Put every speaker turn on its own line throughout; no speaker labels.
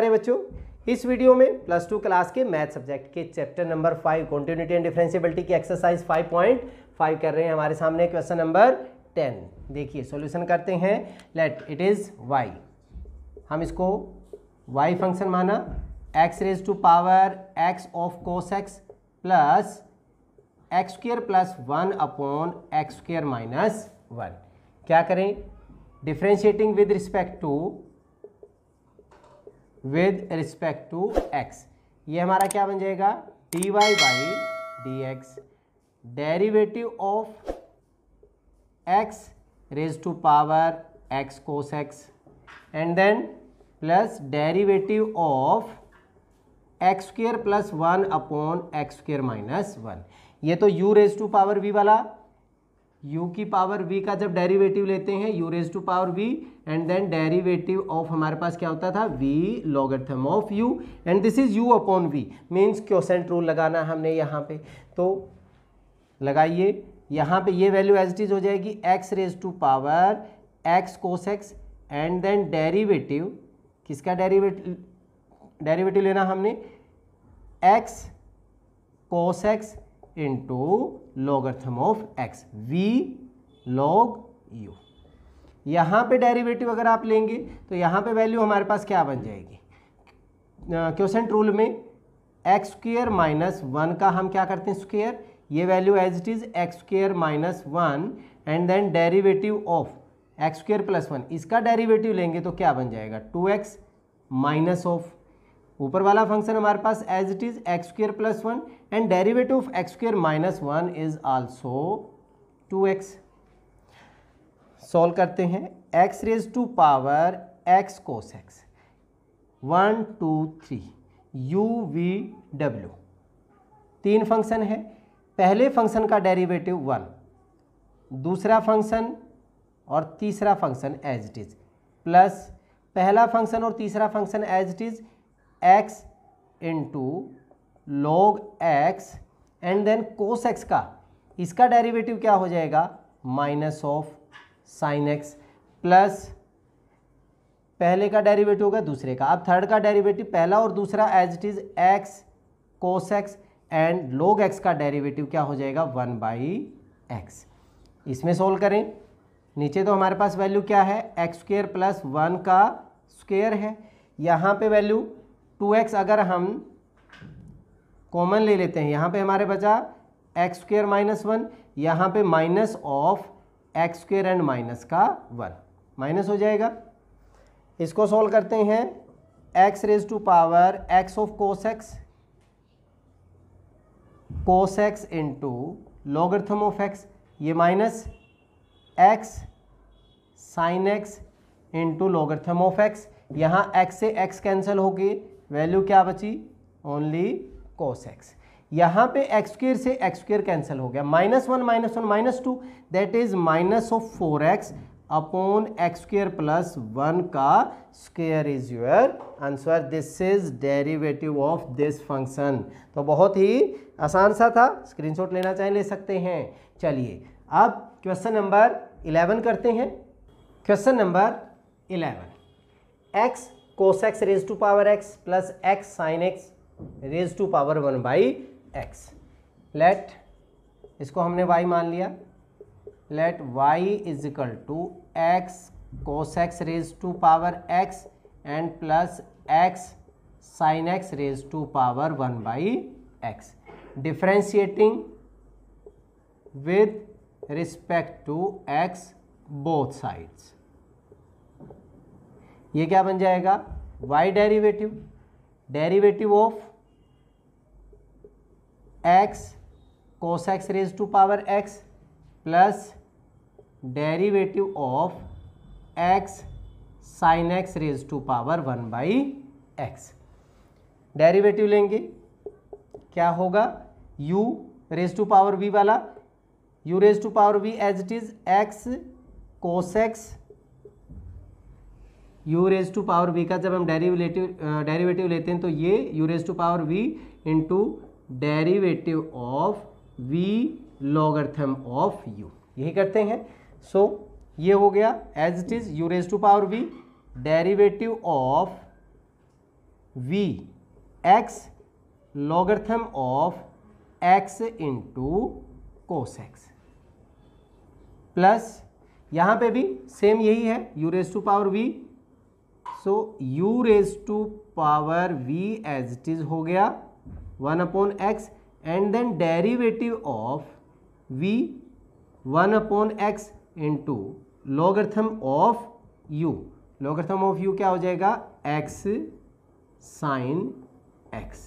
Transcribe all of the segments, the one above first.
कर बच्चों इस वीडियो में प्लस टू क्लास के मैथ सब्जेक्ट के chapter number five continuity and differentiability की एक्सरसाइज फाइव पॉइंट फाइव कर रहे हैं हमारे सामने क्वेश्चन नंबर टेन देखिए सॉल्यूशन करते हैं लेट इट इज़ वाई हम इसको वाई फंक्शन माना X raise to power x of cos x plus X square plus one upon x square minus one क्या करें differentiating with respect to with respect to x ये हमारा क्या बन जाएगा D Y by D X derivative of X raise to power x cos x and then plus derivative of x square plus one upon x square minus one ये तो u raise to power v वाला u की power v का जब derivative लेते हैं u raise to power v and then derivative of हमारे पास क्या होता था v logarithm of u and this is u upon v means quotient rule लगाना हमने यहाँ पे तो लगाइए यहाँ पे ये वैल्यू एज इट इज हो जाएगी x raise to power x cos x and then derivative किसका डेरिवेटिव डेरिवेटिव लेना हमने x cos x into logarithm of x v log u यहाँ पे डेरिवेटिव अगर आप लेंगे तो यहाँ पे वैल्यू हमारे पास क्या बन जाएगी क्वेश्चन रूल में एक्स स्क्र माइनस वन का हम क्या करते हैं स्क्वेयर ये value as it is x square minus one and then derivative of x square plus one इसका डेरिवेटिव लेंगे तो क्या बन जाएगा टू एक्स माइनस ऑफ ऊपर वाला फंक्शन हमारे पास as it is x square plus one and derivative of x square minus one is also two x solve करते हैं x raise to power x cos x one two three u v डब्ल्यू तीन function है पहले function का derivative one दूसरा function और तीसरा function as it is plus पहला फंक्शन और तीसरा function as it is x into log x and then cos x का इसका डेरिवेटिव क्या हो जाएगा minus of sine x plus पहले का डेरिवेटिव होगा दूसरे का अब थर्ड का डेरिवेटिव पहला और दूसरा as it is x cos x and log x का डेरिवेटिव क्या हो जाएगा वन बाई एक्स इसमें सोल्व करें नीचे तो हमारे पास वैल्यू क्या है एक्स स्क्र प्लस वन का स्क्वेयर है यहाँ पे वैल्यू टू एक्स अगर हम कॉमन ले लेते हैं यहाँ पे हमारे बचा एक्स स्क्र माइनस वन यहाँ पे minus of x square and minus का वन माइनस हो जाएगा इसको सॉल्व करते हैं x raise to power x of cos x cos x into logarithm of x ये minus x sine x into logarithm of x यहाँ x से x cancel होगी वैल्यू क्या बची ओनली कॉस एक्स यहाँ पे एक्स स्क्र से x square cancel हो गया minus one minus one minus to that is minus of four x upon x square plus one का square is your answer this is derivative of this function तो बहुत ही आसान सा था screenshot लेना चाहें ले सकते हैं चलिए अब क्वेश्चन नंबर इलेवन करते हैं question number eleven x cos x raise to power x plus x sine x raise to power one by x let इसको हमने y मान लिया let y is equal to x cos x raise to power x and plus x sine x raise to power one by x differentiating with respect to x both sides ये क्या बन जाएगा y derivative derivative of x cos x raise to power x plus derivative of x sine x raise to power one by x derivative लेंगे क्या होगा u raise to power v वाला u raise to power v as it is x cos x u raise to power v का जब हम derivative derivative लेते हैं तो ये u raise to power v into derivative of v logarithm of u यही करते हैं सो so, ये हो गया as it is u raise to power v derivative of v x logarithm of x into cos x plus यहाँ पे भी same यही है u raise to power v so u raise to power v as it is हो गया one upon x and then derivative of v one upon x into logarithm of u logarithm of u क्या हो जाएगा x sign x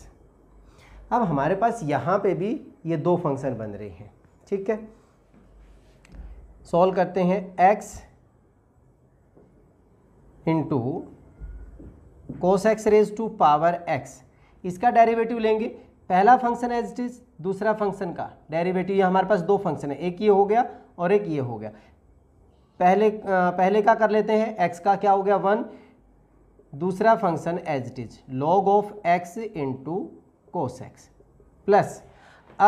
अब हमारे पास यहाँ पे भी ये दो फंक्शन बन रहे हैं ठीक है सॉल्व करते हैं x into cos x raise to power x इसका डेरिवेटिव लेंगे पहला फंक्शन एज इट इज दूसरा फंक्शन का डेरिवेटिव ये हमारे पास दो फंक्शन है एक ये हो गया और एक ये हो गया पहले पहले का कर लेते हैं एक्स का क्या हो गया वन दूसरा function as it is log of x into cos x plus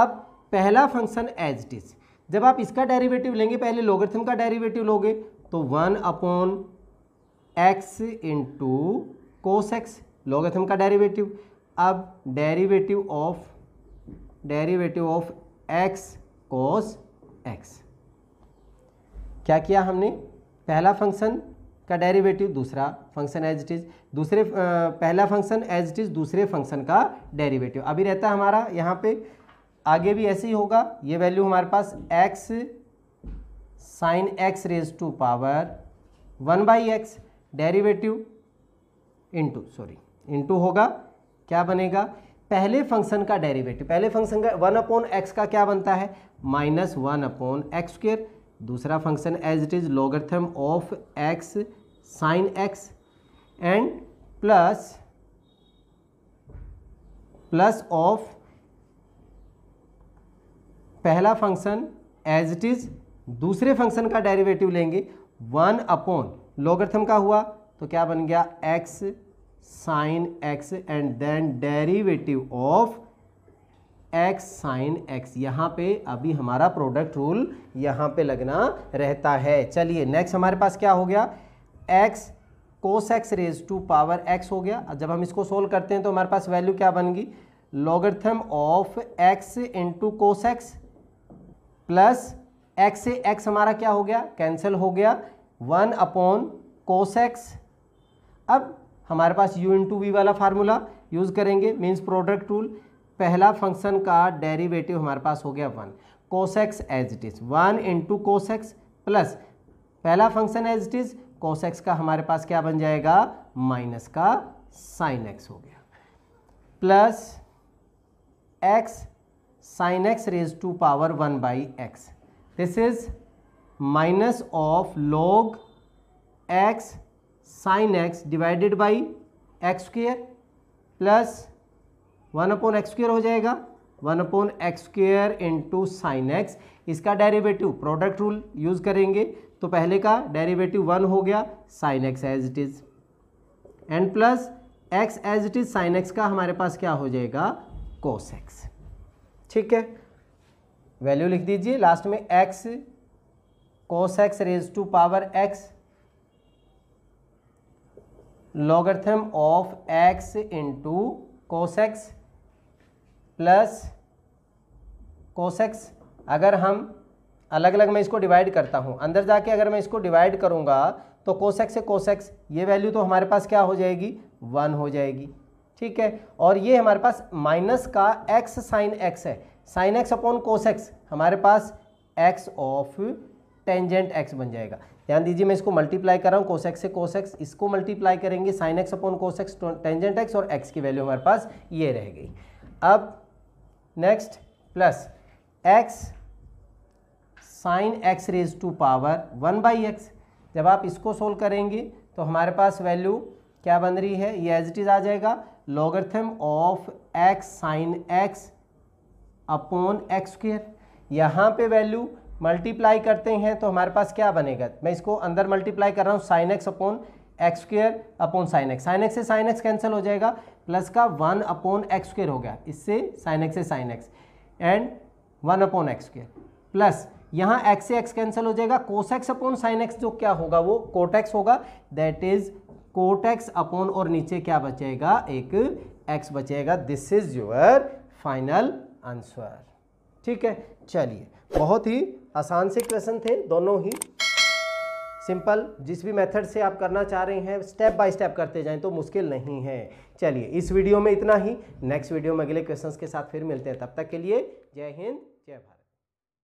अब पहला फंक्शन एज इट इज जब आप इसका डेरिवेटिव लेंगे पहले लोगर्थम का डेरिवेटिव लोगे तो one upon x into cos x log का डेरिवेटिव अब derivative of derivative of x cos x क्या किया हमने पहला फंक्शन का डेरिवेटिव दूसरा फंक्शन एज इट इज़ दूसरे पहला फंक्शन एज इट इज़ दूसरे फंक्शन का डेरिवेटिव अभी रहता है हमारा यहाँ पे आगे भी ऐसे ही होगा ये वैल्यू हमारे पास x sine x raise to power one by x derivative into sorry into होगा क्या बनेगा पहले फंक्शन का डेरिवेटिव पहले फंक्शन का वन अपॉन एक्स का क्या बनता है minus one upon x square दूसरा function as it is logarithm of x sine x and plus plus of पहला फंक्शन एज इट इज़ दूसरे फंक्शन का डेरिवेटिव लेंगे वन अपॉन लॉगरथम का हुआ तो क्या बन गया x sine x and then derivative of x sine x यहाँ पे अभी हमारा प्रोडक्ट रूल यहाँ पे लगना रहता है चलिए नेक्स्ट हमारे पास क्या हो गया x cos x raise to power x हो गया जब हम इसको सोल्व करते हैं तो हमारे पास वैल्यू क्या गई logarithm of x into cos x plus x से एक्स हमारा क्या हो गया कैंसिल हो गया वन अपॉन कोसेक्स अब हमारे पास u इंटू वी वाला फार्मूला यूज़ करेंगे मीन्स प्रोडक्ट रूल पहला फंक्शन का डेरिवेटिव हमारे पास हो गया one x as it is one into cos x plus पहला function as it is x का हमारे पास क्या बन जाएगा माइनस का साइन एक्स हो गया plus x sine x raise to power one by x this is minus of log x sine x divided by x square plus one upon x square हो जाएगा one upon x square into sine x इसका derivative product rule use करेंगे तो पहले का derivative one हो गया sine x as it is and plus x as it is sine x का हमारे पास क्या हो जाएगा कोस एक्स ठीक है वैल्यू लिख दीजिए लास्ट में x cos x raise to power x logarithm of x into cos x plus cos x अगर हम अलग अलग मैं इसको डिवाइड करता हूँ अंदर जाके अगर मैं इसको डिवाइड करूँगा तो कोसेक्स से कोसेक्स ये वैल्यू तो हमारे पास क्या हो जाएगी वन हो जाएगी ठीक है और ये हमारे पास माइनस का एक्स साइन एक्स है साइन एक्स अपॉन एक्स हमारे पास एक्स ऑफ टेंजेंट एक्स बन जाएगा ध्यान दीजिए मैं इसको मल्टीप्लाई कर रहा हूँ कोसेक्स से कोसेक्स इसको मल्टीप्लाई करेंगे sine x upon cos x tangent x और एक्स की वैल्यू हमारे पास ये रह गई अब next plus x sine x raise to power one by x जब आप इसको सोल्व करेंगे तो हमारे पास वैल्यू क्या बन रही है ये एज इट इज़ आ जाएगा logarithm of x sine x upon x square यहाँ पे वैल्यू मल्टीप्लाई करते हैं तो हमारे पास क्या बनेगा मैं इसको अंदर मल्टीप्लाई कर रहा हूँ sine x upon x square upon sine x sine x से साइन एक्स कैंसिल हो जाएगा प्लस का वन अपॉन एक्स स्क्र हो गया इससे साइन एक्स से sine x and one upon x square plus यहाँ एक्स से एक्स कैंसिल हो जाएगा एक्स अपॉन साइन एक्स जो क्या होगा वो कोटेक्स होगा दैट इज कोटेक्स अपॉन और नीचे क्या बचेगा एक एक्स बचेगा this is your final answer ठीक है चलिए बहुत ही आसान से क्वेश्चन थे दोनों ही सिंपल जिस भी मेथड से आप करना चाह रहे हैं स्टेप बाय स्टेप करते जाएं तो मुश्किल नहीं है चलिए इस वीडियो में इतना ही नेक्स्ट वीडियो में अगले क्वेश्चंस के साथ फिर मिलते हैं तब तक के लिए जय हिंद